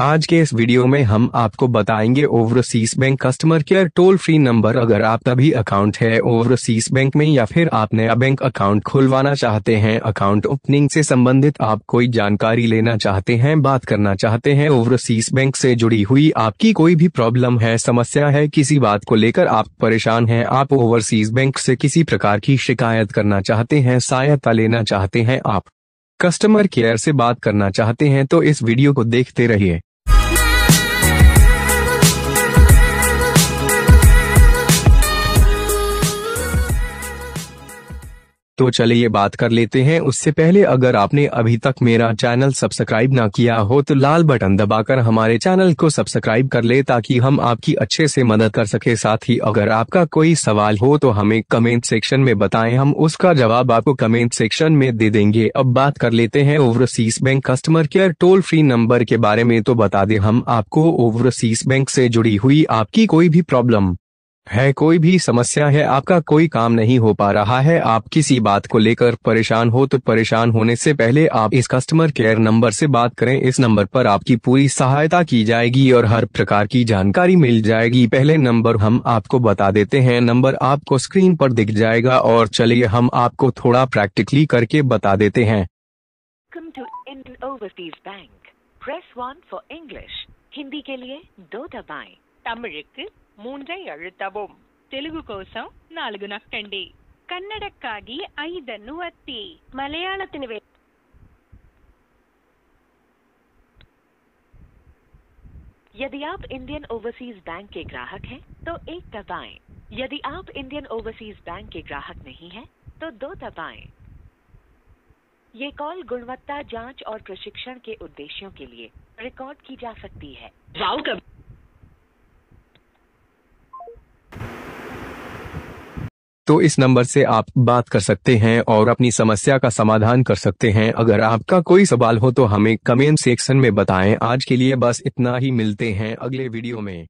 आज के इस वीडियो में हम आपको बताएंगे overseas bank customer care toll free number अगर आपका भी अकाउंट है ओवरसीज बैंक में या फिर आप नया बैंक अकाउंट खुलवाना चाहते हैं अकाउंट ओपनिंग से संबंधित आप कोई जानकारी लेना चाहते हैं बात करना चाहते हैं ओवरसीज बैंक से जुड़ी हुई आपकी कोई भी प्रॉब्लम है समस्या है किसी बात को लेकर आप परेशान है आप ओवरसीज बैंक से किसी प्रकार की शिकायत करना चाहते हैं सहायता लेना चाहते हैं आप कस्टमर केयर से बात करना चाहते हैं तो इस वीडियो को देखते रहिए तो चलिए बात कर लेते हैं उससे पहले अगर आपने अभी तक मेरा चैनल सब्सक्राइब ना किया हो तो लाल बटन दबाकर हमारे चैनल को सब्सक्राइब कर ले ताकि हम आपकी अच्छे से मदद कर सके साथ ही अगर आपका कोई सवाल हो तो हमें कमेंट सेक्शन में बताएं हम उसका जवाब आपको कमेंट सेक्शन में दे देंगे अब बात कर लेते हैं overseas bank customer care toll free number के बारे में तो बता दे हम आपको ओवरसीज बैंक ऐसी जुड़ी हुई आपकी कोई भी प्रॉब्लम है कोई भी समस्या है आपका कोई काम नहीं हो पा रहा है आप किसी बात को लेकर परेशान हो तो परेशान होने से पहले आप इस कस्टमर केयर नंबर से बात करें इस नंबर पर आपकी पूरी सहायता की जाएगी और हर प्रकार की जानकारी मिल जाएगी पहले नंबर हम आपको बता देते हैं नंबर आपको स्क्रीन पर दिख जाएगा और चलिए हम आपको थोड़ा प्रैक्टिकली करके बता देते हैं फॉर इंग्लिश हिंदी के लिए दो दबाए ಮೂಂಜೈ ಅಳುತ್ತಬೋಂ ತೆಲುಗು ಕೋಸಂ ನಾಲ್ಕು ನಕ್ಕಂಡಿ ಕನ್ನಡಕ್ಕಾಗಿ ಐದನ್ನು ಒತ್ತಿ ಮಲಯಾಳത്തിന് यदि आप इंडियन ओवरसीज बैंक के ग्राहक हैं तो एक दबाएं यदि आप इंडियन ओवरसीज बैंक के ग्राहक नहीं हैं तो दो दबाएं ये कॉल गुणवत्ता जांच और प्रशिक्षण के उद्देश्यों के लिए रिकॉर्ड की जा सकती है तो इस नंबर से आप बात कर सकते हैं और अपनी समस्या का समाधान कर सकते हैं अगर आपका कोई सवाल हो तो हमें कमेंट सेक्शन में बताएं आज के लिए बस इतना ही मिलते हैं अगले वीडियो में